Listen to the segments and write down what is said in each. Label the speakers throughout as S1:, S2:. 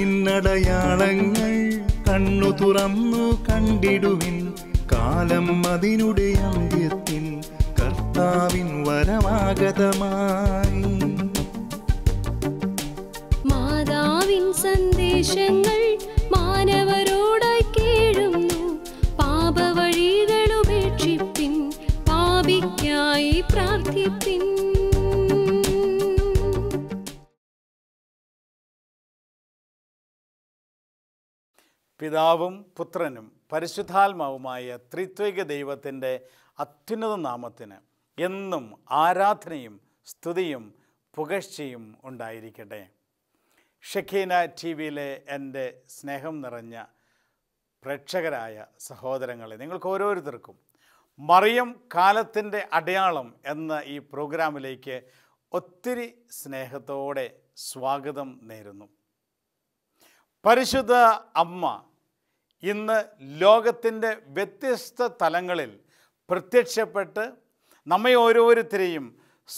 S1: ഇന്നടയാളങ്ങൾ കണ്ണു തുറന്നു കണ്ടിടുവിൻ കാലം അതിനുടെ അന്ത്യത്തിൽ കർത്താവിൻ വരമാഗതമായി മാതാവിൻ സന്ദേശങ്ങൾ മാനവരോടായി കേഴുന്നു പാപവഴികൾ ഉപേക്ഷിപ്പിൻ പാപിക്കായി പ്രാർത്ഥിപ്പിൻ പിതാവും പുത്രനും പരിശുദ്ധാത്മാവുമായ ത്രിത്വിക ദൈവത്തിൻ്റെ അത്യുന്നത നാമത്തിന് എന്നും ആരാധനയും സ്തുതിയും പുകഴ്ചയും ഉണ്ടായിരിക്കട്ടെ ഷഖീന ടി വിയിലെ എൻ്റെ സ്നേഹം നിറഞ്ഞ പ്രേക്ഷകരായ സഹോദരങ്ങളെ നിങ്ങൾക്ക് ഓരോരുത്തർക്കും മറിയം കാലത്തിൻ്റെ അടയാളം എന്ന ഈ പ്രോഗ്രാമിലേക്ക് ഒത്തിരി സ്നേഹത്തോടെ സ്വാഗതം നേരുന്നു പരിശുദ്ധ അമ്മ ഇന്ന് ലോകത്തിൻ്റെ വ്യത്യസ്ത തലങ്ങളിൽ പ്രത്യക്ഷപ്പെട്ട് നമ്മെ ഓരോരുത്തരെയും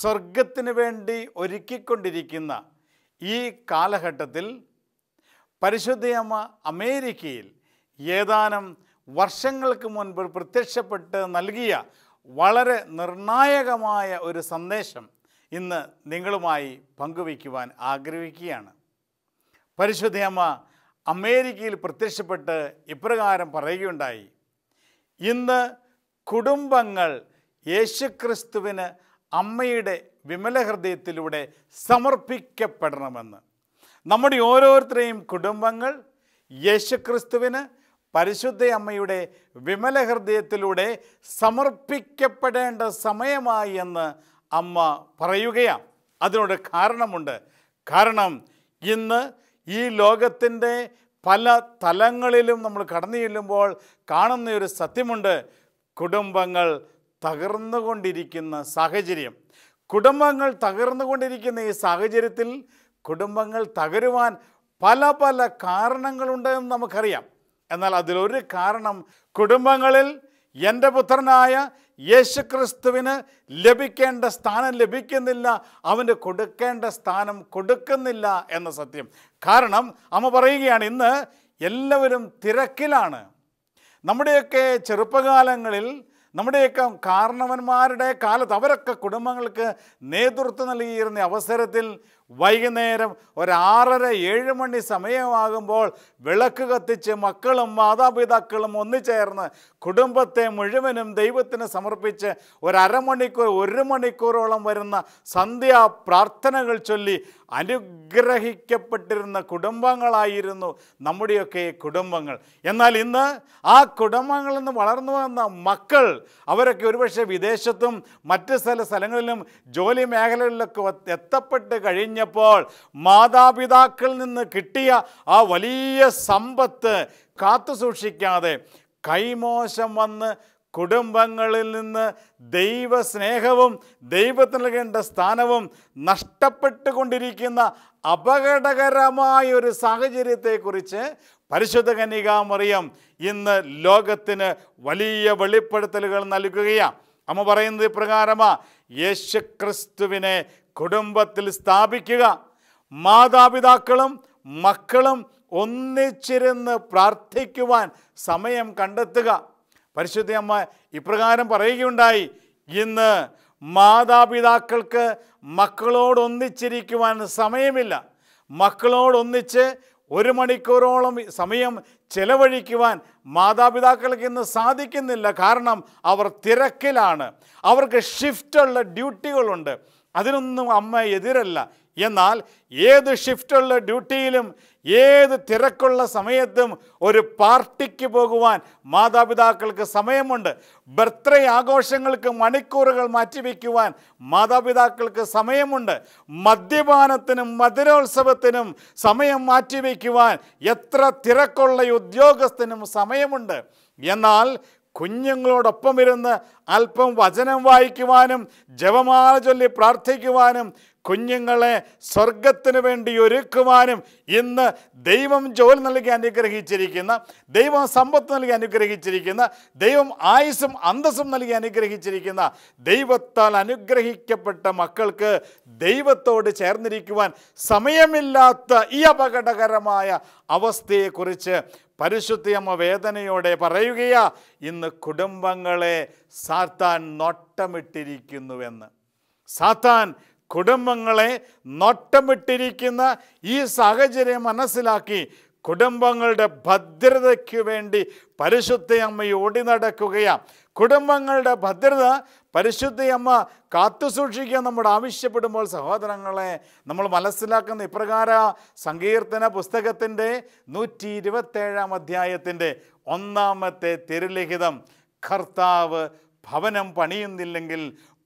S1: സ്വർഗത്തിന് വേണ്ടി ഒരുക്കിക്കൊണ്ടിരിക്കുന്ന ഈ കാലഘട്ടത്തിൽ പരിശുദ്ധയമ്മ അമേരിക്കയിൽ ഏതാനും വർഷങ്ങൾക്ക് മുൻപ് പ്രത്യക്ഷപ്പെട്ട് നൽകിയ വളരെ നിർണായകമായ ഒരു സന്ദേശം ഇന്ന് നിങ്ങളുമായി പങ്കുവയ്ക്കുവാൻ ആഗ്രഹിക്കുകയാണ് പരിശുദ്ധയമ്മ അമേരിക്കയിൽ പ്രത്യക്ഷപ്പെട്ട് ഇപ്രകാരം പറയുകയുണ്ടായി ഇന്ന് കുടുംബങ്ങൾ യേശുക്രിസ്തുവിന് അമ്മയുടെ വിമല ഹൃദയത്തിലൂടെ സമർപ്പിക്കപ്പെടണമെന്ന് നമ്മുടെ ഓരോരുത്തരെയും കുടുംബങ്ങൾ യേശുക്രിസ്തുവിന് പരിശുദ്ധ അമ്മയുടെ വിമല ഹൃദയത്തിലൂടെ സമർപ്പിക്കപ്പെടേണ്ട സമയമായി എന്ന് അമ്മ പറയുകയാണ് അതിനോട് കാരണമുണ്ട് കാരണം ഇന്ന് ഈ ലോകത്തിൻ്റെ പല തലങ്ങളിലും നമ്മൾ കടന്നു ചെല്ലുമ്പോൾ കാണുന്ന ഒരു സത്യമുണ്ട് കുടുംബങ്ങൾ തകർന്നുകൊണ്ടിരിക്കുന്ന സാഹചര്യം കുടുംബങ്ങൾ തകർന്നുകൊണ്ടിരിക്കുന്ന ഈ സാഹചര്യത്തിൽ കുടുംബങ്ങൾ തകരുവാൻ പല പല കാരണങ്ങളുണ്ടെന്ന് നമുക്കറിയാം എന്നാൽ അതിലൊരു കാരണം കുടുംബങ്ങളിൽ എൻ്റെ പുത്രനായ യേശുക്രിസ്തുവിന് ലഭിക്കേണ്ട സ്ഥാനം ലഭിക്കുന്നില്ല അവന് കൊടുക്കേണ്ട സ്ഥാനം കൊടുക്കുന്നില്ല എന്ന സത്യം കാരണം അമ്മ പറയുകയാണ് ഇന്ന് എല്ലാവരും തിരക്കിലാണ് നമ്മുടെയൊക്കെ ചെറുപ്പകാലങ്ങളിൽ നമ്മുടെയൊക്കെ കാരണവന്മാരുടെ കാലത്ത് അവരൊക്കെ കുടുംബങ്ങൾക്ക് നേതൃത്വം നൽകിയിരുന്ന അവസരത്തിൽ വൈകുന്നേരം ഒരാറര ഏഴ് മണി സമയമാകുമ്പോൾ വിളക്ക് കത്തിച്ച് മക്കളും മാതാപിതാക്കളും ഒന്നിച്ചേർന്ന് കുടുംബത്തെ മുഴുവനും ദൈവത്തിന് സമർപ്പിച്ച് ഒരമണിക്കൂർ ഒരു മണിക്കൂറോളം വരുന്ന സന്ധ്യാ പ്രാർത്ഥനകൾ ചൊല്ലി അനുഗ്രഹിക്കപ്പെട്ടിരുന്ന കുടുംബങ്ങളായിരുന്നു നമ്മുടെയൊക്കെ കുടുംബങ്ങൾ എന്നാൽ ഇന്ന് ആ കുടുംബങ്ങളിൽ നിന്ന് വളർന്നു വന്ന മക്കൾ അവരൊക്കെ ഒരുപക്ഷെ വിദേശത്തും മറ്റ് സ്ഥല സ്ഥലങ്ങളിലും ജോലി മേഖലകളിലൊക്കെ എത്തപ്പെട്ട് കഴിഞ്ഞ കഴിഞ്ഞപ്പോൾ മാതാപിതാക്കളിൽ നിന്ന് കിട്ടിയ ആ വലിയ സമ്പത്ത് കാത്തു സൂക്ഷിക്കാതെ കൈമോശം വന്ന് കുടുംബങ്ങളിൽ നിന്ന് ദൈവസ്നേഹവും ദൈവത്തിന് നൽകേണ്ട സ്ഥാനവും നഷ്ടപ്പെട്ടുകൊണ്ടിരിക്കുന്ന അപകടകരമായ ഒരു സാഹചര്യത്തെക്കുറിച്ച് പരിശുദ്ധ കനികാമറിയം ഇന്ന് ലോകത്തിന് വലിയ വെളിപ്പെടുത്തലുകൾ നൽകുകയാണ് അമ്മ പറയുന്നത് ഇപ്രകാരമാ യേശുക്രിസ്തുവിനെ കുടുംബത്തിൽ സ്ഥാപിക്കുക മാതാപിതാക്കളും മക്കളും ഒന്നിച്ചിരുന്ന് പ്രാർത്ഥിക്കുവാൻ സമയം കണ്ടെത്തുക പരിശുദ്ധ അമ്മ ഇപ്രകാരം പറയുകയുണ്ടായി ഇന്ന് മാതാപിതാക്കൾക്ക് മക്കളോടൊന്നിച്ചിരിക്കുവാൻ സമയമില്ല മക്കളോടൊന്നിച്ച് ഒരു മണിക്കൂറോളം സമയം ചെലവഴിക്കുവാൻ മാതാപിതാക്കൾക്ക് ഇന്ന് സാധിക്കുന്നില്ല കാരണം അവർ തിരക്കിലാണ് അവർക്ക് ഷിഫ്റ്റുള്ള ഡ്യൂട്ടികളുണ്ട് അതിനൊന്നും അമ്മ എതിരല്ല എന്നാൽ ഏത് ഷിഫ്റ്റുള്ള ഡ്യൂട്ടിയിലും ഏത് തിരക്കുള്ള സമയത്തും ഒരു പാർട്ടിക്ക് പോകുവാൻ മാതാപിതാക്കൾക്ക് സമയമുണ്ട് ബർത്ത്ഡേ ആഘോഷങ്ങൾക്ക് മണിക്കൂറുകൾ മാറ്റിവെക്കുവാൻ മാതാപിതാക്കൾക്ക് സമയമുണ്ട് മദ്യപാനത്തിനും മധുരോത്സവത്തിനും സമയം മാറ്റിവെക്കുവാൻ എത്ര തിരക്കുള്ള ഉദ്യോഗസ്ഥനും സമയമുണ്ട് എന്നാൽ കുഞ്ഞുങ്ങളോടൊപ്പം ഇരുന്ന് അല്പം വചനം വായിക്കുവാനും ജപമാല ചൊല്ലി പ്രാർത്ഥിക്കുവാനും കുഞ്ഞുങ്ങളെ സ്വർഗത്തിന് വേണ്ടി ഒരുക്കുവാനും ഇന്ന് ദൈവം ജോലി നൽകി അനുഗ്രഹിച്ചിരിക്കുന്ന ദൈവം സമ്പത്ത് നൽകി അനുഗ്രഹിച്ചിരിക്കുന്ന ദൈവം ആയുസും അന്തസ്സും നൽകി അനുഗ്രഹിച്ചിരിക്കുന്ന ദൈവത്താൽ അനുഗ്രഹിക്കപ്പെട്ട മക്കൾക്ക് ദൈവത്തോട് ചേർന്നിരിക്കുവാൻ സമയമില്ലാത്ത ഈ അപകടകരമായ അവസ്ഥയെക്കുറിച്ച് പരിശുദ്ധിയമ്മ വേദനയോടെ പറയുകയാ ഇന്ന് കുടുംബങ്ങളെ സാത്താൻ നോട്ടമിട്ടിരിക്കുന്നുവെന്ന് സാത്താൻ കുടുംബങ്ങളെ നോട്ടമിട്ടിരിക്കുന്ന ഈ സാഹചര്യം മനസ്സിലാക്കി കുടുംബങ്ങളുടെ ഭദ്രതയ്ക്കു വേണ്ടി പരിശുദ്ധ ഓടി നടക്കുകയാണ് കുടുംബങ്ങളുടെ ഭദ്രത പരിശുദ്ധയമ്മ സൂക്ഷിക്കുക നമ്മോട് ആവശ്യപ്പെടുമ്പോൾ സഹോദരങ്ങളെ നമ്മൾ മനസ്സിലാക്കുന്ന ഇപ്രകാര സങ്കീർത്തന പുസ്തകത്തിൻ്റെ നൂറ്റി ഇരുപത്തേഴാം അധ്യായത്തിൻ്റെ ഒന്നാമത്തെ തിരുലിഖിതം കർത്താവ് ഭവനം പണിയുന്നില്ലെങ്കിൽ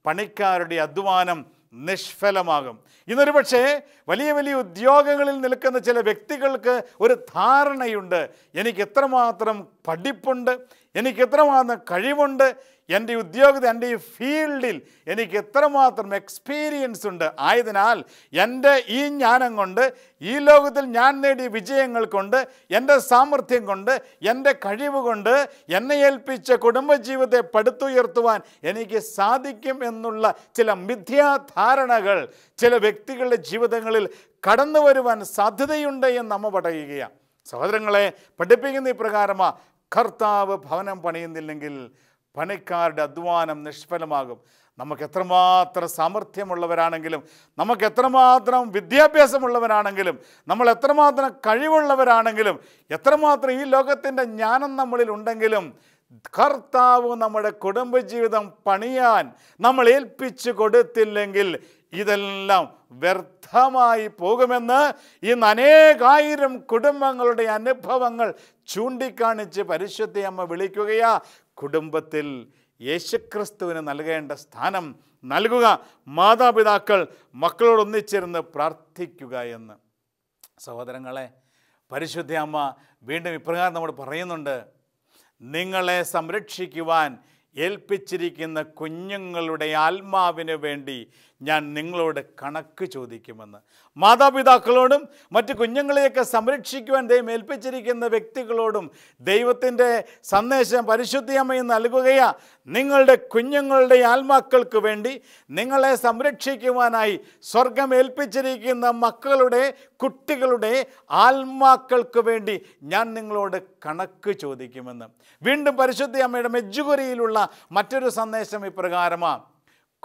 S1: പണിക്കാരുടെ അധ്വാനം നിഷ്ഫലമാകും ഇന്നൊരു പക്ഷേ വലിയ വലിയ ഉദ്യോഗങ്ങളിൽ നിൽക്കുന്ന ചില വ്യക്തികൾക്ക് ഒരു ധാരണയുണ്ട് എനിക്ക് എത്രമാത്രം പഠിപ്പുണ്ട് എനിക്ക് എത്രമാത്രം കഴിവുണ്ട് എൻ്റെ ഉദ്യോഗത ഉദ്യോഗത്തിൽ എൻ്റെ ഈ ഫീൽഡിൽ എനിക്ക് എത്രമാത്രം എക്സ്പീരിയൻസ് ഉണ്ട് ആയതിനാൽ എൻ്റെ ഈ ജ്ഞാനം കൊണ്ട് ഈ ലോകത്തിൽ ഞാൻ നേടിയ വിജയങ്ങൾ കൊണ്ട് എൻ്റെ സാമർഥ്യം കൊണ്ട് എൻ്റെ കഴിവ് കൊണ്ട് എന്നെ ഏൽപ്പിച്ച കുടുംബജീവിതത്തെ പടുത്തുയർത്തുവാൻ എനിക്ക് സാധിക്കും എന്നുള്ള ചില മിഥ്യാധാരണകൾ ചില വ്യക്തികളുടെ ജീവിതങ്ങളിൽ കടന്നു വരുവാൻ സാധ്യതയുണ്ട് എന്ന് നമ്മ പറയുകയാണ് സഹോദരങ്ങളെ പഠിപ്പിക്കുന്ന ഇപ്രകാരമാണ് കർത്താവ് ഭവനം പണിയുന്നില്ലെങ്കിൽ പണിക്കാരുടെ അധ്വാനം നിഷ്ഫലമാകും നമുക്ക് എത്രമാത്രം സാമർഥ്യമുള്ളവരാണെങ്കിലും നമുക്ക് എത്രമാത്രം വിദ്യാഭ്യാസമുള്ളവരാണെങ്കിലും നമ്മൾ എത്രമാത്രം കഴിവുള്ളവരാണെങ്കിലും എത്രമാത്രം ഈ ലോകത്തിൻ്റെ ജ്ഞാനം നമ്മളിൽ ഉണ്ടെങ്കിലും കർത്താവ് നമ്മുടെ കുടുംബജീവിതം പണിയാൻ നമ്മൾ ഏൽപ്പിച്ചു കൊടുത്തില്ലെങ്കിൽ ഇതെല്ലാം വ്യർത്ഥമായി പോകുമെന്ന് ഇന്ന് അനേകായിരം കുടുംബങ്ങളുടെ അനുഭവങ്ങൾ ചൂണ്ടിക്കാണിച്ച് പരിശുദ്ധ അമ്മ വിളിക്കുകയാ കുടുംബത്തിൽ യേശുക്രിസ്തുവിന് നൽകേണ്ട സ്ഥാനം നൽകുക മാതാപിതാക്കൾ മക്കളോടൊന്നിച്ചിരുന്ന് പ്രാർത്ഥിക്കുക എന്ന് സഹോദരങ്ങളെ പരിശുദ്ധ അമ്മ വീണ്ടും ഇപ്രകാരം നമ്മൾ പറയുന്നുണ്ട് നിങ്ങളെ സംരക്ഷിക്കുവാൻ ഏൽപ്പിച്ചിരിക്കുന്ന കുഞ്ഞുങ്ങളുടെ ആത്മാവിന് വേണ്ടി ഞാൻ നിങ്ങളോട് കണക്ക് ചോദിക്കുമെന്ന് മാതാപിതാക്കളോടും മറ്റ് കുഞ്ഞുങ്ങളെയൊക്കെ സംരക്ഷിക്കുവാൻ ദൈവം ഏൽപ്പിച്ചിരിക്കുന്ന വ്യക്തികളോടും ദൈവത്തിൻ്റെ സന്ദേശം പരിശുദ്ധിയമ്മയിൽ നൽകുകയാ നിങ്ങളുടെ കുഞ്ഞുങ്ങളുടെ ആത്മാക്കൾക്ക് വേണ്ടി നിങ്ങളെ സംരക്ഷിക്കുവാനായി സ്വർഗം ഏൽപ്പിച്ചിരിക്കുന്ന മക്കളുടെ കുട്ടികളുടെ ആത്മാക്കൾക്ക് വേണ്ടി ഞാൻ നിങ്ങളോട് കണക്ക് ചോദിക്കുമെന്ന് വീണ്ടും പരിശുദ്ധി അമ്മയുടെ മെജുകുരിയിലുള്ള മറ്റൊരു സന്ദേശം ഇപ്രകാരമാണ്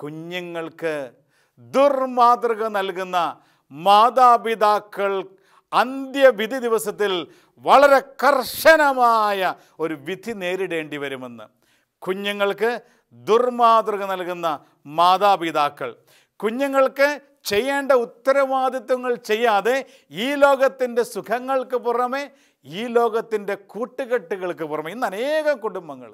S1: കുഞ്ഞുങ്ങൾക്ക് ദുർമാതൃക നൽകുന്ന മാതാപിതാക്കൾ അന്ത്യവിധി ദിവസത്തിൽ വളരെ കർശനമായ ഒരു വിധി നേരിടേണ്ടി വരുമെന്ന് കുഞ്ഞുങ്ങൾക്ക് ദുർമാതൃക നൽകുന്ന മാതാപിതാക്കൾ കുഞ്ഞുങ്ങൾക്ക് ചെയ്യേണ്ട ഉത്തരവാദിത്വങ്ങൾ ചെയ്യാതെ ഈ ലോകത്തിൻ്റെ സുഖങ്ങൾക്ക് പുറമെ ഈ ലോകത്തിൻ്റെ കൂട്ടുകെട്ടുകൾക്ക് പുറമെ ഇന്ന് അനേകം കുടുംബങ്ങൾ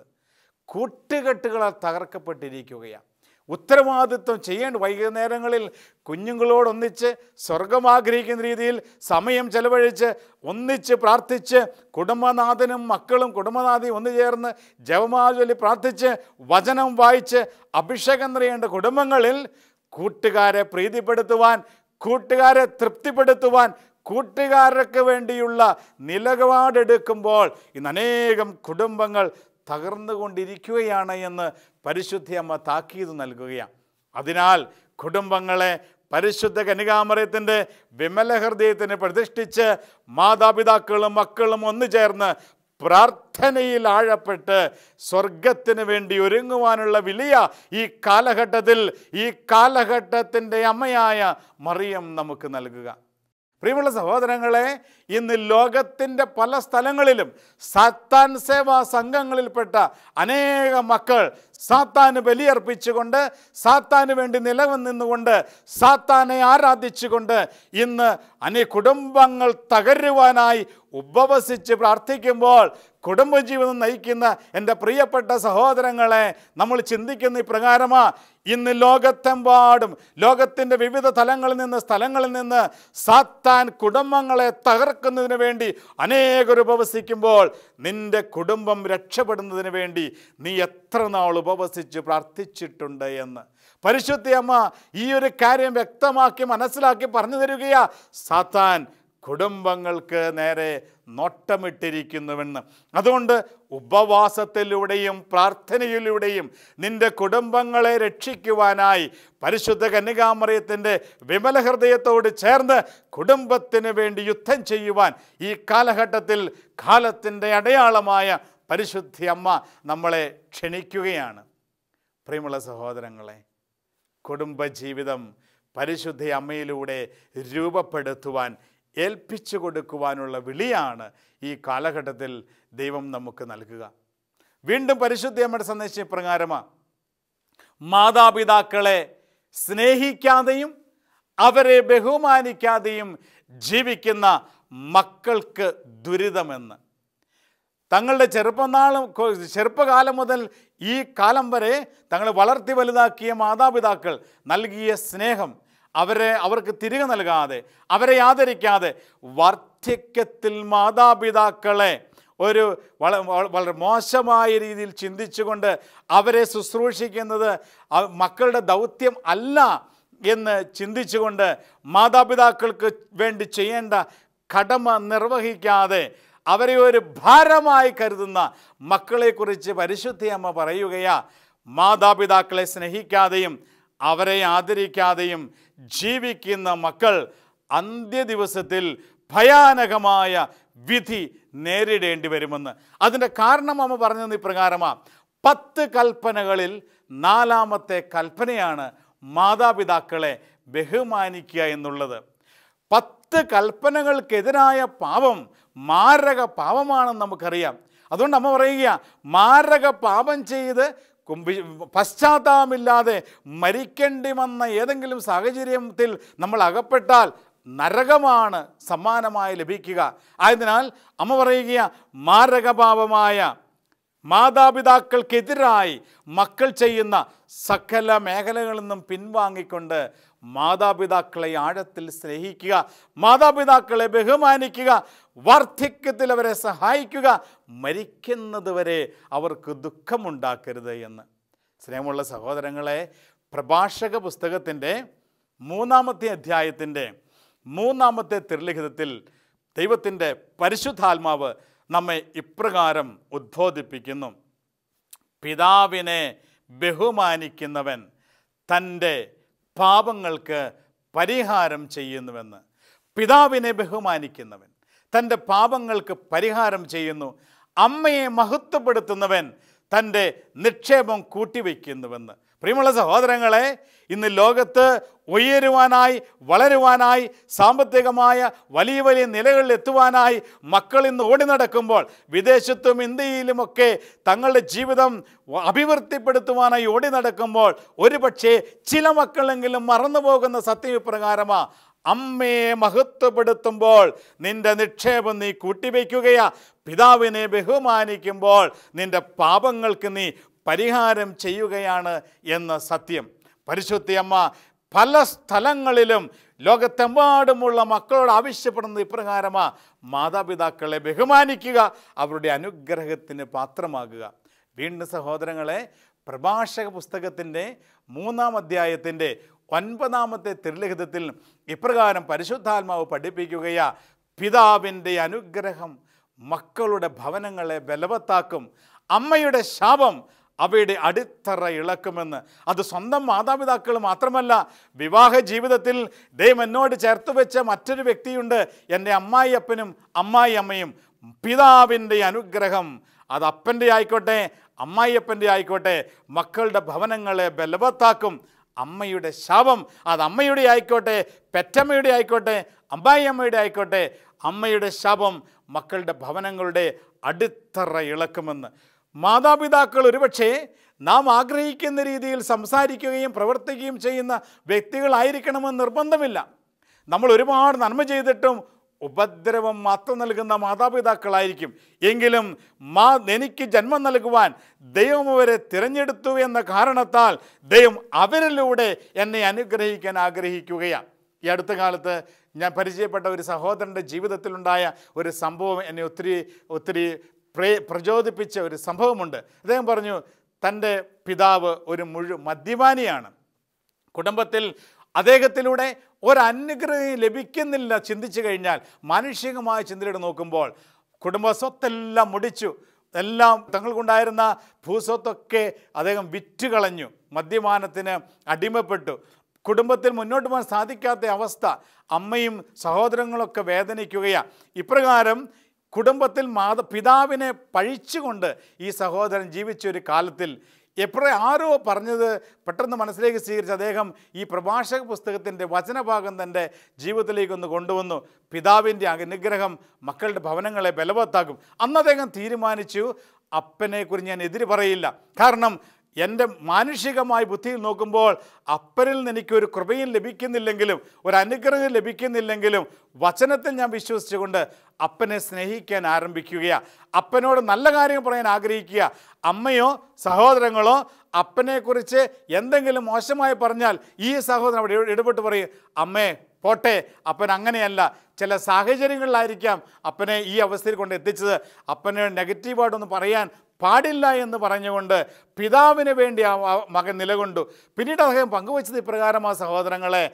S1: കൂട്ടുകെട്ടുകളാൽ തകർക്കപ്പെട്ടിരിക്കുകയാണ് ഉത്തരവാദിത്വം ചെയ്യേണ്ട വൈകുന്നേരങ്ങളിൽ കുഞ്ഞുങ്ങളോടൊന്നിച്ച് സ്വർഗം ആഗ്രഹിക്കുന്ന രീതിയിൽ സമയം ചെലവഴിച്ച് ഒന്നിച്ച് പ്രാർത്ഥിച്ച് കുടുംബനാഥനും മക്കളും കുടുംബനാഥിയും ഒന്നു ചേർന്ന് ജപമാജൊലി പ്രാർത്ഥിച്ച് വചനം വായിച്ച് അഭിഷേകം നിറയേണ്ട കുടുംബങ്ങളിൽ കൂട്ടുകാരെ പ്രീതിപ്പെടുത്തുവാൻ കൂട്ടുകാരെ തൃപ്തിപ്പെടുത്തുവാൻ കൂട്ടുകാർക്ക് വേണ്ടിയുള്ള നിലപാടെടുക്കുമ്പോൾ ഇന്ന് അനേകം കുടുംബങ്ങൾ തകർന്നുകൊണ്ടിരിക്കുകയാണ് എന്ന് പരിശുദ്ധി അമ്മ താക്കീത് നൽകുകയാണ് അതിനാൽ കുടുംബങ്ങളെ പരിശുദ്ധ കനികാമറയത്തിൻ്റെ വിമല ഹൃദയത്തിന് പ്രതിഷ്ഠിച്ച് മാതാപിതാക്കളും മക്കളും ഒന്നു ചേർന്ന് പ്രാർത്ഥനയിൽ ആഴപ്പെട്ട് സ്വർഗത്തിന് വേണ്ടി ഒരുങ്ങുവാനുള്ള വിലയ ഈ കാലഘട്ടത്തിൽ ഈ കാലഘട്ടത്തിൻ്റെ അമ്മയായ മറിയം നമുക്ക് നൽകുക പ്രിയമുള്ള സഹോദരങ്ങളെ ഇന്ന് ലോകത്തിൻ്റെ പല സ്ഥലങ്ങളിലും സാത്താൻ സേവാ സംഘങ്ങളിൽപ്പെട്ട അനേക മക്കൾ സാത്താന് ബലിയർപ്പിച്ചുകൊണ്ട് സാത്താന് വേണ്ടി നിലവൻ നിന്നുകൊണ്ട് സാത്താനെ ആരാധിച്ചുകൊണ്ട് ഇന്ന് അനേ കുടുംബങ്ങൾ തകരുവാനായി ഉപവസിച്ച് പ്രാർത്ഥിക്കുമ്പോൾ കുടുംബജീവിതം നയിക്കുന്ന എൻ്റെ പ്രിയപ്പെട്ട സഹോദരങ്ങളെ നമ്മൾ ചിന്തിക്കുന്ന ഇപ്രകാരമാണ് ഇന്ന് ലോകത്തെമ്പാടും ലോകത്തിൻ്റെ വിവിധ തലങ്ങളിൽ നിന്ന് സ്ഥലങ്ങളിൽ നിന്ന് സാത്താൻ കുടുംബങ്ങളെ തകർക്കുന്നതിന് വേണ്ടി അനേകർ ഉപവസിക്കുമ്പോൾ നിൻ്റെ കുടുംബം രക്ഷപ്പെടുന്നതിന് വേണ്ടി നീ എത്ര നാൾ ഉപവസിച്ച് പ്രാർത്ഥിച്ചിട്ടുണ്ട് എന്ന് പരിശുദ്ധി അമ്മ ഈ ഒരു കാര്യം വ്യക്തമാക്കി മനസ്സിലാക്കി പറഞ്ഞു തരികയാ സാത്താൻ കുടുംബങ്ങൾക്ക് നേരെ നോട്ടമിട്ടിരിക്കുന്നുവെന്ന് അതുകൊണ്ട് ഉപവാസത്തിലൂടെയും പ്രാർത്ഥനയിലൂടെയും നിന്റെ കുടുംബങ്ങളെ രക്ഷിക്കുവാനായി പരിശുദ്ധ കന്യകാമറിയത്തിൻ്റെ വിമല ഹൃദയത്തോട് ചേർന്ന് കുടുംബത്തിന് വേണ്ടി യുദ്ധം ചെയ്യുവാൻ ഈ കാലഘട്ടത്തിൽ കാലത്തിൻ്റെ അടയാളമായ പരിശുദ്ധി അമ്മ നമ്മളെ ക്ഷണിക്കുകയാണ് പ്രിയമുള്ള സഹോദരങ്ങളെ കുടുംബജീവിതം പരിശുദ്ധ അമ്മയിലൂടെ രൂപപ്പെടുത്തുവാൻ ഏൽപ്പിച്ചു കൊടുക്കുവാനുള്ള വിളിയാണ് ഈ കാലഘട്ടത്തിൽ ദൈവം നമുക്ക് നൽകുക വീണ്ടും പരിശുദ്ധ അമ്മയുടെ സന്ദേശം ഇപ്രകാരമാണ് മാതാപിതാക്കളെ സ്നേഹിക്കാതെയും അവരെ ബഹുമാനിക്കാതെയും ജീവിക്കുന്ന മക്കൾക്ക് ദുരിതമെന്ന് തങ്ങളുടെ ചെറുപ്പനാളും ചെറുപ്പകാലം മുതൽ ഈ കാലം വരെ തങ്ങളെ വളർത്തി വലുതാക്കിയ മാതാപിതാക്കൾ നൽകിയ സ്നേഹം അവരെ അവർക്ക് തിരികെ നൽകാതെ അവരെ ആദരിക്കാതെ വർദ്ധക്യത്തിൽ മാതാപിതാക്കളെ ഒരു വളരെ മോശമായ രീതിയിൽ ചിന്തിച്ചുകൊണ്ട് അവരെ ശുശ്രൂഷിക്കുന്നത് മക്കളുടെ ദൗത്യം അല്ല എന്ന് ചിന്തിച്ചുകൊണ്ട് മാതാപിതാക്കൾക്ക് വേണ്ടി ചെയ്യേണ്ട കടമ നിർവഹിക്കാതെ അവരെ ഒരു ഭാരമായി കരുതുന്ന മക്കളെക്കുറിച്ച് പരിശുദ്ധിയമ്മ പറയുകയാ മാതാപിതാക്കളെ സ്നേഹിക്കാതെയും അവരെ ആദരിക്കാതെയും ജീവിക്കുന്ന മക്കൾ ദിവസത്തിൽ ഭയാനകമായ വിധി നേരിടേണ്ടി വരുമെന്ന് അതിൻ്റെ കാരണം അമ്മ പറഞ്ഞത് ഇപ്രകാരമാണ് പത്ത് കൽപ്പനകളിൽ നാലാമത്തെ കൽപ്പനയാണ് മാതാപിതാക്കളെ ബഹുമാനിക്കുക എന്നുള്ളത് പത്ത് കൽപ്പനകൾക്കെതിരായ പാപം മാരക പാപമാണെന്ന് നമുക്കറിയാം അതുകൊണ്ട് അമ്മ പറയുക മാരക പാപം ചെയ്ത് കുമ്പി പശ്ചാത്താപമില്ലാതെ മരിക്കേണ്ടി വന്ന ഏതെങ്കിലും സാഹചര്യത്തിൽ നമ്മൾ അകപ്പെട്ടാൽ നരകമാണ് സമ്മാനമായി ലഭിക്കുക ആയതിനാൽ അമ്മ പറയുക മാരകഭാവമായ മാതാപിതാക്കൾക്കെതിരായി മക്കൾ ചെയ്യുന്ന സകല മേഖലകളിൽ നിന്നും പിൻവാങ്ങിക്കൊണ്ട് മാതാപിതാക്കളെ ആഴത്തിൽ സ്നേഹിക്കുക മാതാപിതാക്കളെ ബഹുമാനിക്കുക വാർദ്ധക്യത്തിൽ അവരെ സഹായിക്കുക മരിക്കുന്നതുവരെ അവർക്ക് ദുഃഖമുണ്ടാക്കരുത് എന്ന് സ്നേഹമുള്ള സഹോദരങ്ങളെ പ്രഭാഷക പുസ്തകത്തിൻ്റെ മൂന്നാമത്തെ അധ്യായത്തിൻ്റെ മൂന്നാമത്തെ തിരുലിഖിതത്തിൽ ദൈവത്തിൻ്റെ പരിശുദ്ധാത്മാവ് നമ്മെ ഇപ്രകാരം ഉദ്ബോധിപ്പിക്കുന്നു പിതാവിനെ ബഹുമാനിക്കുന്നവൻ തൻ്റെ പാപങ്ങൾക്ക് പരിഹാരം ചെയ്യുന്നുവെന്ന് പിതാവിനെ ബഹുമാനിക്കുന്നവൻ തൻ്റെ പാപങ്ങൾക്ക് പരിഹാരം ചെയ്യുന്നു അമ്മയെ മഹത്വപ്പെടുത്തുന്നവൻ തൻ്റെ നിക്ഷേപം കൂട്ടിവയ്ക്കുന്നുവെന്ന് പ്രിയമുള്ള സഹോദരങ്ങളെ ഇന്ന് ലോകത്ത് ഉയരുവാനായി വളരുവാനായി സാമ്പത്തികമായ വലിയ വലിയ നിലകളിൽ എത്തുവാനായി മക്കൾ ഇന്ന് ഓടി നടക്കുമ്പോൾ വിദേശത്തും ഇന്ത്യയിലുമൊക്കെ തങ്ങളുടെ ജീവിതം അഭിവൃദ്ധിപ്പെടുത്തുവാനായി ഓടി നടക്കുമ്പോൾ ഒരുപക്ഷേ ചില മക്കളെങ്കിലും മറന്നു പോകുന്ന സത്യവിപ്രകാരമാ അമ്മയെ മഹത്വപ്പെടുത്തുമ്പോൾ നിന്റെ നിക്ഷേപം നീ കൂട്ടിവെക്കുകയാ പിതാവിനെ ബഹുമാനിക്കുമ്പോൾ നിന്റെ പാപങ്ങൾക്ക് നീ പരിഹാരം ചെയ്യുകയാണ് എന്ന സത്യം പരിശുദ്ധിയമ്മ പല സ്ഥലങ്ങളിലും ലോകത്തെമ്പാടുമുള്ള മക്കളോട് ആവശ്യപ്പെടുന്നത് ഇപ്രകാരമാണ് മാതാപിതാക്കളെ ബഹുമാനിക്കുക അവരുടെ അനുഗ്രഹത്തിന് പാത്രമാകുക വീണ്ടും സഹോദരങ്ങളെ പ്രഭാഷക പുസ്തകത്തിൻ്റെ മൂന്നാം അധ്യായത്തിൻ്റെ ഒൻപതാമത്തെ തിരുലിഖിതത്തിൽ ഇപ്രകാരം പരിശുദ്ധാത്മാവ് പഠിപ്പിക്കുകയാ പിതാവിൻ്റെ അനുഗ്രഹം മക്കളുടെ ഭവനങ്ങളെ ബലവത്താക്കും അമ്മയുടെ ശാപം അവയുടെ അടിത്തറ ഇളക്കുമെന്ന് അത് സ്വന്തം മാതാപിതാക്കൾ മാത്രമല്ല വിവാഹ ജീവിതത്തിൽ ദൈവം എന്നോട് ചേർത്ത് വെച്ച മറ്റൊരു വ്യക്തിയുണ്ട് എൻ്റെ അമ്മായിയപ്പനും അമ്മായി അമ്മയും പിതാവിൻ്റെ അനുഗ്രഹം അത് അപ്പൻ്റെ ആയിക്കോട്ടെ അമ്മായിയപ്പൻ്റെ ആയിക്കോട്ടെ മക്കളുടെ ഭവനങ്ങളെ ബലവത്താക്കും അമ്മയുടെ ശാപം അത് അമ്മയുടെ ആയിക്കോട്ടെ പെറ്റമ്മയുടെ ആയിക്കോട്ടെ അമ്മായിയമ്മയുടെ ആയിക്കോട്ടെ അമ്മയുടെ ശാപം മക്കളുടെ ഭവനങ്ങളുടെ അടിത്തറ ഇളക്കുമെന്ന് മാതാപിതാക്കൾ ഒരുപക്ഷേ നാം ആഗ്രഹിക്കുന്ന രീതിയിൽ സംസാരിക്കുകയും പ്രവർത്തിക്കുകയും ചെയ്യുന്ന വ്യക്തികളായിരിക്കണമെന്ന് നിർബന്ധമില്ല നമ്മൾ ഒരുപാട് നന്മ ചെയ്തിട്ടും ഉപദ്രവം മാത്രം നൽകുന്ന മാതാപിതാക്കളായിരിക്കും എങ്കിലും മാ എനിക്ക് ജന്മം നൽകുവാൻ ദൈവം അവരെ തിരഞ്ഞെടുത്തു എന്ന കാരണത്താൽ ദൈവം അവരിലൂടെ എന്നെ അനുഗ്രഹിക്കാൻ ആഗ്രഹിക്കുകയാണ് ഈ അടുത്ത കാലത്ത് ഞാൻ പരിചയപ്പെട്ട ഒരു സഹോദരൻ്റെ ജീവിതത്തിലുണ്ടായ ഒരു സംഭവം എന്നെ ഒത്തിരി ഒത്തിരി പ്രേ പ്രചോദിപ്പിച്ച ഒരു സംഭവമുണ്ട് അദ്ദേഹം പറഞ്ഞു തൻ്റെ പിതാവ് ഒരു മുഴു മദ്യപാനിയാണ് കുടുംബത്തിൽ അദ്ദേഹത്തിലൂടെ ഒരനുഗ്രഹം ലഭിക്കുന്നില്ല ചിന്തിച്ചു കഴിഞ്ഞാൽ മാനുഷികമായ ചിന്തയുടെ നോക്കുമ്പോൾ കുടുംബ സ്വത്തെല്ലാം മുടിച്ചു എല്ലാം തങ്ങൾക്കുണ്ടായിരുന്ന ഭൂസ്വത്തൊക്കെ അദ്ദേഹം വിറ്റുകളഞ്ഞു മദ്യപാനത്തിന് അടിമപ്പെട്ടു കുടുംബത്തിൽ മുന്നോട്ട് പോകാൻ സാധിക്കാത്ത അവസ്ഥ അമ്മയും സഹോദരങ്ങളൊക്കെ വേദനിക്കുകയാണ് ഇപ്രകാരം കുടുംബത്തിൽ മാത പിതാവിനെ പഴിച്ചുകൊണ്ട് ഈ സഹോദരൻ ജീവിച്ച ഒരു കാലത്തിൽ എപ്പോഴേ ആരോ പറഞ്ഞത് പെട്ടെന്ന് മനസ്സിലേക്ക് സ്വീകരിച്ച് അദ്ദേഹം ഈ പ്രഭാഷക പുസ്തകത്തിൻ്റെ വചനഭാഗം തൻ്റെ ജീവിതത്തിലേക്ക് ഒന്ന് കൊണ്ടുവന്നു പിതാവിൻ്റെ അനുഗ്രഹം മക്കളുടെ ഭവനങ്ങളെ ബലവത്താക്കും അന്ന് അദ്ദേഹം തീരുമാനിച്ചു അപ്പനെക്കുറിച്ച് ഞാൻ എതിര് പറയില്ല കാരണം എൻ്റെ മാനുഷികമായ ബുദ്ധിയിൽ നോക്കുമ്പോൾ അപ്പനിൽ നിന്ന് എനിക്കൊരു കൃപയും ലഭിക്കുന്നില്ലെങ്കിലും ഒരു അനുഗ്രഹം ലഭിക്കുന്നില്ലെങ്കിലും വചനത്തിൽ ഞാൻ വിശ്വസിച്ചുകൊണ്ട് അപ്പനെ സ്നേഹിക്കാൻ ആരംഭിക്കുകയാണ് അപ്പനോട് നല്ല കാര്യങ്ങൾ പറയാൻ ആഗ്രഹിക്കുക അമ്മയോ സഹോദരങ്ങളോ അപ്പനെക്കുറിച്ച് എന്തെങ്കിലും മോശമായി പറഞ്ഞാൽ ഈ സഹോദരൻ അവിടെ ഇടപെട്ട് പറയും അമ്മേ പോട്ടെ അപ്പൻ അങ്ങനെയല്ല ചില സാഹചര്യങ്ങളിലായിരിക്കാം അപ്പനെ ഈ അവസ്ഥയിൽ കൊണ്ട് എത്തിച്ചത് അപ്പനെ നെഗറ്റീവായിട്ടൊന്നും പറയാൻ പാടില്ല എന്ന് പറഞ്ഞുകൊണ്ട് പിതാവിന് വേണ്ടി ആ മകൻ നിലകൊണ്ടു പിന്നീട് അദ്ദേഹം പങ്കുവച്ചത് ഇപ്രകാരം ആ സഹോദരങ്ങളെ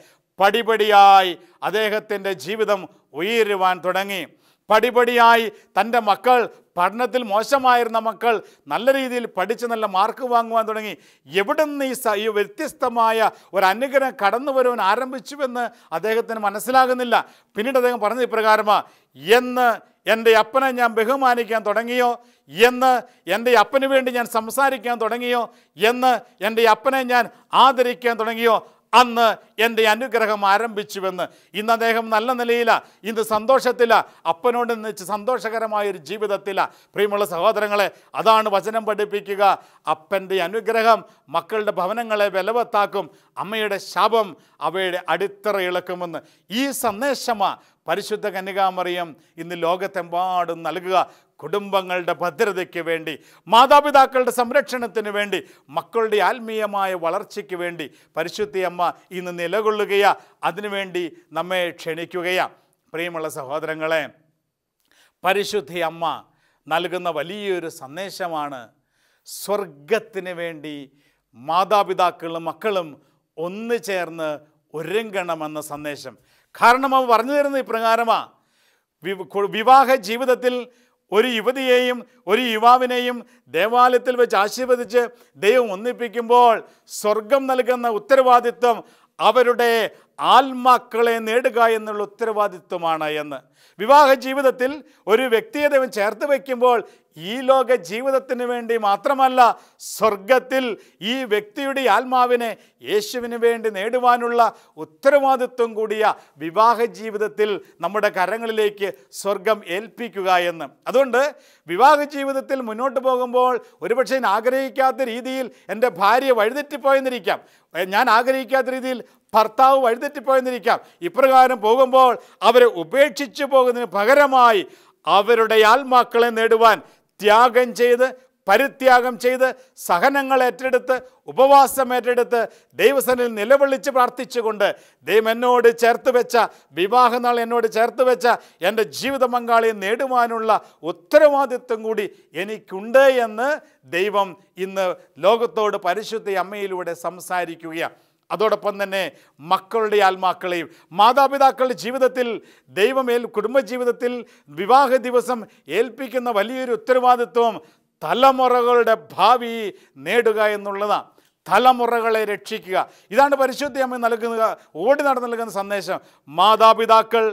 S1: പടിപടിയായി അദ്ദേഹത്തിൻ്റെ ജീവിതം ഉയരുവാൻ തുടങ്ങി പടിപടിയായി തൻ്റെ മക്കൾ പഠനത്തിൽ മോശമായിരുന്ന മക്കൾ നല്ല രീതിയിൽ പഠിച്ച് നല്ല മാർക്ക് വാങ്ങുവാൻ തുടങ്ങി എവിടെ നിന്ന് ഈ ഈ വ്യത്യസ്തമായ ഒരു അനുഗ്രഹം കടന്നു വരുവാൻ ആരംഭിച്ചുവെന്ന് അദ്ദേഹത്തിന് മനസ്സിലാകുന്നില്ല പിന്നീട് അദ്ദേഹം പറഞ്ഞ ഇപ്രകാരമാണ് എന്ന് എൻ്റെ അപ്പനെ ഞാൻ ബഹുമാനിക്കാൻ തുടങ്ങിയോ എന്ന് എൻ്റെ അപ്പന് വേണ്ടി ഞാൻ സംസാരിക്കാൻ തുടങ്ങിയോ എന്ന് എൻ്റെ അപ്പനെ ഞാൻ ആദരിക്കാൻ തുടങ്ങിയോ അന്ന് എൻ്റെ അനുഗ്രഹം ആരംഭിച്ചുവെന്ന് ഇന്ന് അദ്ദേഹം നല്ല നിലയിലാണ് ഇന്ന് സന്തോഷത്തില്ല അപ്പനോട് സന്തോഷകരമായ സന്തോഷകരമായൊരു ജീവിതത്തിലാണ് പ്രിയമുള്ള സഹോദരങ്ങളെ അതാണ് വചനം പഠിപ്പിക്കുക അപ്പൻ്റെ അനുഗ്രഹം മക്കളുടെ ഭവനങ്ങളെ വിലവത്താക്കും അമ്മയുടെ ശാപം അവയുടെ അടിത്തറ ഇളക്കുമെന്ന് ഈ സന്ദേശമാണ് പരിശുദ്ധ കന്യകാമറിയം ഇന്ന് ലോകത്തെമ്പാടും നൽകുക കുടുംബങ്ങളുടെ ഭദ്രതയ്ക്ക് വേണ്ടി മാതാപിതാക്കളുടെ സംരക്ഷണത്തിന് വേണ്ടി മക്കളുടെ ആത്മീയമായ വളർച്ചയ്ക്ക് വേണ്ടി പരിശുദ്ധിയമ്മ അമ്മ ഇന്ന് നിലകൊള്ളുകയാ അതിനുവേണ്ടി നമ്മെ ക്ഷണിക്കുകയാ പ്രിയമുള്ള സഹോദരങ്ങളെ പരിശുദ്ധി അമ്മ നൽകുന്ന വലിയൊരു സന്ദേശമാണ് സ്വർഗത്തിന് വേണ്ടി മാതാപിതാക്കളും മക്കളും ഒന്നു ചേർന്ന് ഒരുങ്ങണമെന്ന സന്ദേശം കാരണം അവ പറഞ്ഞു തരുന്നത് ഇപ്രകാരമാണ് വിവാഹ ജീവിതത്തിൽ ഒരു യുവതിയെയും ഒരു യുവാവിനെയും ദേവാലയത്തിൽ വെച്ച് ആശീർവദിച്ച് ദൈവം ഒന്നിപ്പിക്കുമ്പോൾ സ്വർഗം നൽകുന്ന ഉത്തരവാദിത്വം അവരുടെ ആത്മാക്കളെ നേടുക എന്നുള്ള ഉത്തരവാദിത്വമാണ് എന്ന് വിവാഹ ജീവിതത്തിൽ ഒരു വ്യക്തിയെ ദൈവം ചേർത്ത് വയ്ക്കുമ്പോൾ ഈ ലോക ജീവിതത്തിന് വേണ്ടി മാത്രമല്ല സ്വർഗത്തിൽ ഈ വ്യക്തിയുടെ ആത്മാവിനെ യേശുവിന് വേണ്ടി നേടുവാനുള്ള ഉത്തരവാദിത്വം കൂടിയ വിവാഹ ജീവിതത്തിൽ നമ്മുടെ കരങ്ങളിലേക്ക് സ്വർഗം ഏൽപ്പിക്കുക എന്ന് അതുകൊണ്ട് വിവാഹ ജീവിതത്തിൽ മുന്നോട്ട് പോകുമ്പോൾ ഒരുപക്ഷെ ആഗ്രഹിക്കാത്ത രീതിയിൽ എൻ്റെ ഭാര്യ വഴിതെറ്റിപ്പോയെന്നിരിക്കാം ഞാൻ ആഗ്രഹിക്കാത്ത രീതിയിൽ ഭർത്താവ് വഴിതെറ്റിപ്പോയെന്നിരിക്കാം ഇപ്രകാരം പോകുമ്പോൾ അവരെ ഉപേക്ഷിച്ചു പോകുന്നതിന് പകരമായി അവരുടെ ആത്മാക്കളെ നേടുവാൻ ത്യാഗം ചെയ്ത് പരിത്യാഗം ചെയ്ത് സഹനങ്ങൾ ഏറ്റെടുത്ത് ഉപവാസം ഏറ്റെടുത്ത് ദൈവസനിൽ നിലവിളിച്ച് പ്രാർത്ഥിച്ചുകൊണ്ട് ദൈവം എന്നോട് ചേർത്ത് വെച്ച വിവാഹനാൾ എന്നോട് ചേർത്ത് വെച്ച എൻ്റെ ജീവിത പങ്കാളിയെ നേടുവാനുള്ള ഉത്തരവാദിത്വം കൂടി എനിക്കുണ്ട് എന്ന് ദൈവം ഇന്ന് ലോകത്തോട് പരിശുദ്ധ അമ്മയിലൂടെ സംസാരിക്കുകയാണ് അതോടൊപ്പം തന്നെ മക്കളുടെ ആത്മാക്കളെയും മാതാപിതാക്കളുടെ ജീവിതത്തിൽ ദൈവമേൽ കുടുംബജീവിതത്തിൽ വിവാഹ ദിവസം ഏൽപ്പിക്കുന്ന വലിയൊരു ഉത്തരവാദിത്വം തലമുറകളുടെ ഭാവി നേടുക എന്നുള്ളതാണ് തലമുറകളെ രക്ഷിക്കുക ഇതാണ് പരിശുദ്ധി അമ്മ നൽകുന്ന ഓടി നടന്ന് നൽകുന്ന സന്ദേശം മാതാപിതാക്കൾ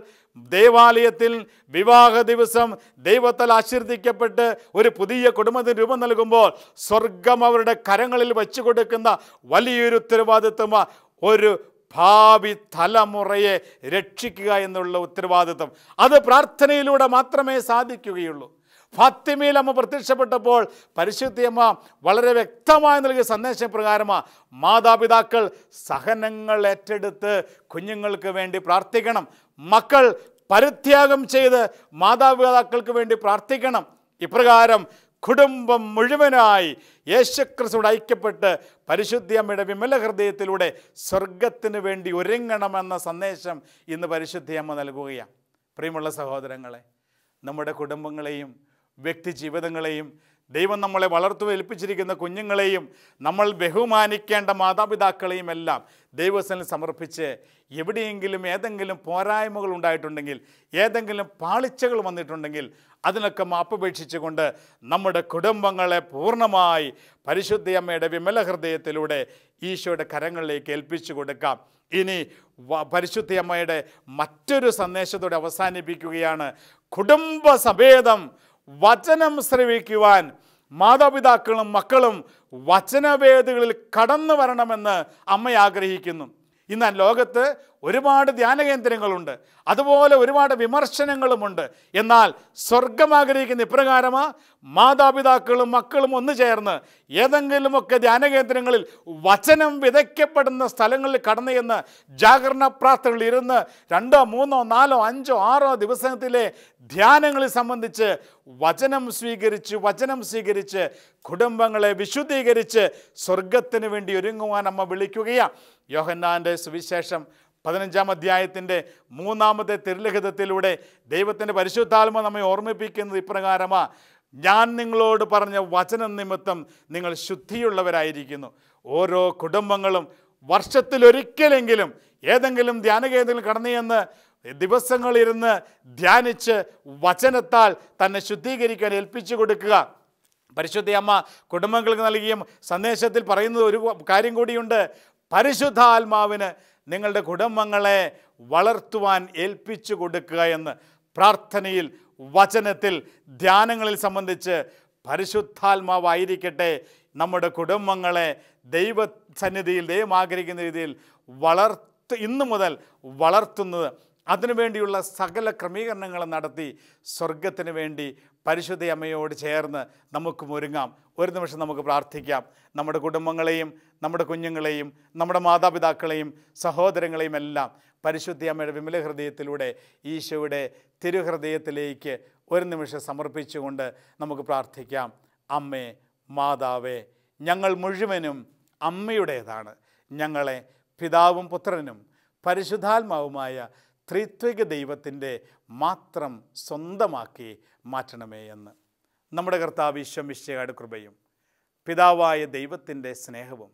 S1: ദേവാലയത്തിൽ വിവാഹ ദിവസം ദൈവത്താൽ ആശീർദിക്കപ്പെട്ട് ഒരു പുതിയ കുടുംബത്തിന് രൂപം നൽകുമ്പോൾ സ്വർഗം അവരുടെ കരങ്ങളിൽ വച്ചു കൊടുക്കുന്ന വലിയൊരു ഉത്തരവാദിത്വം ഒരു ഭാവി തലമുറയെ രക്ഷിക്കുക എന്നുള്ള ഉത്തരവാദിത്വം അത് പ്രാർത്ഥനയിലൂടെ മാത്രമേ സാധിക്കുകയുള്ളൂ അമ്മ പ്രത്യക്ഷപ്പെട്ടപ്പോൾ പരിശുദ്ധിയമ്മ വളരെ വ്യക്തമായി നൽകിയ സന്ദേശ പ്രകാരമാണ് മാതാപിതാക്കൾ സഹനങ്ങൾ ഏറ്റെടുത്ത് കുഞ്ഞുങ്ങൾക്ക് വേണ്ടി പ്രാർത്ഥിക്കണം മക്കൾ പരിത്യാഗം ചെയ്ത് മാതാപിതാക്കൾക്ക് വേണ്ടി പ്രാർത്ഥിക്കണം ഇപ്രകാരം കുടുംബം മുഴുവനായി യേശുക്രിസ്തുവിടെ ഐക്യപ്പെട്ട് പരിശുദ്ധിയമ്മയുടെ വിമല ഹൃദയത്തിലൂടെ സ്വർഗത്തിന് വേണ്ടി ഒരുങ്ങണമെന്ന സന്ദേശം ഇന്ന് പരിശുദ്ധിയമ്മ നൽകുകയാണ് പ്രിയമുള്ള സഹോദരങ്ങളെ നമ്മുടെ കുടുംബങ്ങളെയും വ്യക്തി ജീവിതങ്ങളെയും ദൈവം നമ്മളെ വളർത്തു ഏൽപ്പിച്ചിരിക്കുന്ന കുഞ്ഞുങ്ങളെയും നമ്മൾ ബഹുമാനിക്കേണ്ട മാതാപിതാക്കളെയും എല്ലാം ദൈവസനിൽ സമർപ്പിച്ച് എവിടെയെങ്കിലും ഏതെങ്കിലും പോരായ്മകൾ ഉണ്ടായിട്ടുണ്ടെങ്കിൽ ഏതെങ്കിലും പാളിച്ചകൾ വന്നിട്ടുണ്ടെങ്കിൽ അതിനൊക്കെ മാപ്പപേക്ഷിച്ചുകൊണ്ട് നമ്മുടെ കുടുംബങ്ങളെ പൂർണ്ണമായി പരിശുദ്ധയമ്മയുടെ വിമല ഹൃദയത്തിലൂടെ ഈശോയുടെ കരങ്ങളിലേക്ക് ഏൽപ്പിച്ചു കൊടുക്കാം ഇനി പരിശുദ്ധയമ്മയുടെ മറ്റൊരു സന്ദേശത്തോടെ അവസാനിപ്പിക്കുകയാണ് കുടുംബ സഭേദം വചനം ശ്രവിക്കുവാൻ മാതാപിതാക്കളും മക്കളും വചനവേദികളിൽ കടന്നു വരണമെന്ന് അമ്മ ആഗ്രഹിക്കുന്നു ഇന്ന് ലോകത്ത് ഒരുപാട് ധ്യാന കേന്ദ്രങ്ങളുണ്ട് അതുപോലെ ഒരുപാട് വിമർശനങ്ങളുമുണ്ട് എന്നാൽ സ്വർഗം ആഗ്രഹിക്കുന്ന ഇപ്രകാരമാ മാതാപിതാക്കളും മക്കളും ഒന്നു ചേർന്ന് ഏതെങ്കിലുമൊക്കെ ധ്യാന കേന്ദ്രങ്ങളിൽ വചനം വിതയ്ക്കപ്പെടുന്ന സ്ഥലങ്ങളിൽ കടന്നു എന്ന് ജാഗരണ പ്രാർത്ഥനകളിൽ ഇരുന്ന് രണ്ടോ മൂന്നോ നാലോ അഞ്ചോ ആറോ ദിവസത്തിലെ ധ്യാനങ്ങളെ സംബന്ധിച്ച് വചനം സ്വീകരിച്ച് വചനം സ്വീകരിച്ച് കുടുംബങ്ങളെ വിശുദ്ധീകരിച്ച് സ്വർഗത്തിന് വേണ്ടി ഒരുങ്ങുവാൻ അമ്മ വിളിക്കുകയാണ് യോഹന്നാൻ്റെ സുവിശേഷം പതിനഞ്ചാം അധ്യായത്തിൻ്റെ മൂന്നാമത്തെ തിരുലഹിതത്തിലൂടെ ദൈവത്തിൻ്റെ പരിശുദ്ധാത്മ നമ്മെ ഓർമ്മിപ്പിക്കുന്നത് ഇപ്രകാരമാണ് ഞാൻ നിങ്ങളോട് പറഞ്ഞ വചനം നിമിത്തം നിങ്ങൾ ശുദ്ധിയുള്ളവരായിരിക്കുന്നു ഓരോ കുടുംബങ്ങളും വർഷത്തിലൊരിക്കലെങ്കിലും ഏതെങ്കിലും ധ്യാനകേന്ദ്രത്തിൽ കടന്നു ചെന്ന് ദിവസങ്ങളിരുന്ന് ധ്യാനിച്ച് വചനത്താൽ തന്നെ ശുദ്ധീകരിക്കാൻ ഏൽപ്പിച്ചു കൊടുക്കുക അമ്മ കുടുംബങ്ങൾക്ക് നൽകിയ സന്ദേശത്തിൽ പറയുന്നത് ഒരു കാര്യം കൂടിയുണ്ട് പരിശുദ്ധാത്മാവിന് നിങ്ങളുടെ കുടുംബങ്ങളെ വളർത്തുവാൻ ഏൽപ്പിച്ചു കൊടുക്കുക എന്ന് പ്രാർത്ഥനയിൽ വചനത്തിൽ ധ്യാനങ്ങളിൽ സംബന്ധിച്ച് പരിശുദ്ധാത്മാവായിരിക്കട്ടെ നമ്മുടെ കുടുംബങ്ങളെ ദൈവ സന്നിധിയിൽ ദൈവം ആഗ്രഹിക്കുന്ന രീതിയിൽ വളർത്ത് ഇന്നു മുതൽ വളർത്തുന്നത് അതിനുവേണ്ടിയുള്ള സകല ക്രമീകരണങ്ങൾ നടത്തി സ്വർഗത്തിന് വേണ്ടി പരിശുദ്ധ അമ്മയോട് ചേർന്ന് നമുക്കും ഒരുങ്ങാം ഒരു നിമിഷം നമുക്ക് പ്രാർത്ഥിക്കാം നമ്മുടെ കുടുംബങ്ങളെയും നമ്മുടെ കുഞ്ഞുങ്ങളെയും നമ്മുടെ മാതാപിതാക്കളെയും സഹോദരങ്ങളെയും എല്ലാം പരിശുദ്ധിയമ്മയുടെ വിമല ഹൃദയത്തിലൂടെ ഈശോയുടെ തിരുഹൃദയത്തിലേക്ക് ഒരു നിമിഷം സമർപ്പിച്ചുകൊണ്ട് നമുക്ക് പ്രാർത്ഥിക്കാം അമ്മേ മാതാവേ ഞങ്ങൾ മുഴുവനും അമ്മയുടേതാണ് ഞങ്ങളെ പിതാവും പുത്രനും പരിശുദ്ധാത്മാവുമായ ത്രിത്വിക ദൈവത്തിൻ്റെ മാത്രം സ്വന്തമാക്കി മാറ്റണമേ എന്ന് നമ്മുടെ കർത്താവ് ഈശ്വമിശ്ചയുടെ കൃപയും പിതാവായ ദൈവത്തിൻ്റെ സ്നേഹവും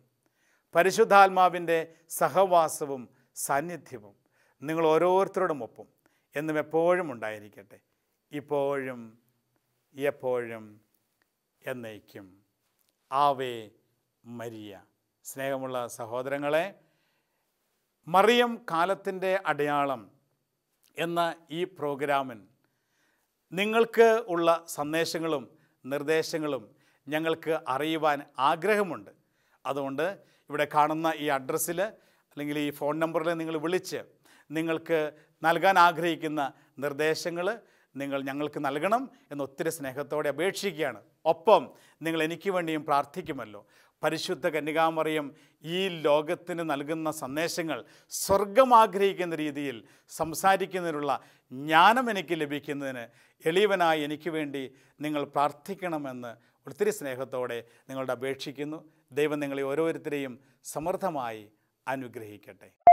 S1: പരിശുദ്ധാത്മാവിൻ്റെ സഹവാസവും സാന്നിധ്യവും നിങ്ങൾ ഓരോരുത്തരോടും ഒപ്പം എന്നും എപ്പോഴും ഉണ്ടായിരിക്കട്ടെ ഇപ്പോഴും എപ്പോഴും എന്നേക്കും ആവേ മരിയ സ്നേഹമുള്ള സഹോദരങ്ങളെ മറിയം കാലത്തിൻ്റെ അടയാളം എന്ന ഈ പ്രോഗ്രാമിൽ നിങ്ങൾക്ക് ഉള്ള സന്ദേശങ്ങളും നിർദ്ദേശങ്ങളും ഞങ്ങൾക്ക് അറിയുവാൻ ആഗ്രഹമുണ്ട് അതുകൊണ്ട് ഇവിടെ കാണുന്ന ഈ അഡ്രസ്സിൽ അല്ലെങ്കിൽ ഈ ഫോൺ നമ്പറിൽ നിങ്ങൾ വിളിച്ച് നിങ്ങൾക്ക് നൽകാൻ ആഗ്രഹിക്കുന്ന നിർദ്ദേശങ്ങൾ നിങ്ങൾ ഞങ്ങൾക്ക് നൽകണം എന്ന് ഒത്തിരി സ്നേഹത്തോടെ അപേക്ഷിക്കുകയാണ് ഒപ്പം നിങ്ങൾ എനിക്ക് വേണ്ടിയും പ്രാർത്ഥിക്കുമല്ലോ പരിശുദ്ധ കന്യകാമറിയം ഈ ലോകത്തിന് നൽകുന്ന സന്ദേശങ്ങൾ സ്വർഗം ആഗ്രഹിക്കുന്ന രീതിയിൽ സംസാരിക്കുന്നതിനുള്ള ജ്ഞാനം എനിക്ക് ലഭിക്കുന്നതിന് എളിയവനായി എനിക്ക് വേണ്ടി നിങ്ങൾ പ്രാർത്ഥിക്കണമെന്ന് ഒത്തിരി സ്നേഹത്തോടെ നിങ്ങളുടെ അപേക്ഷിക്കുന്നു ദൈവം നിങ്ങളെ ഓരോരുത്തരെയും സമൃദ്ധമായി അനുഗ്രഹിക്കട്ടെ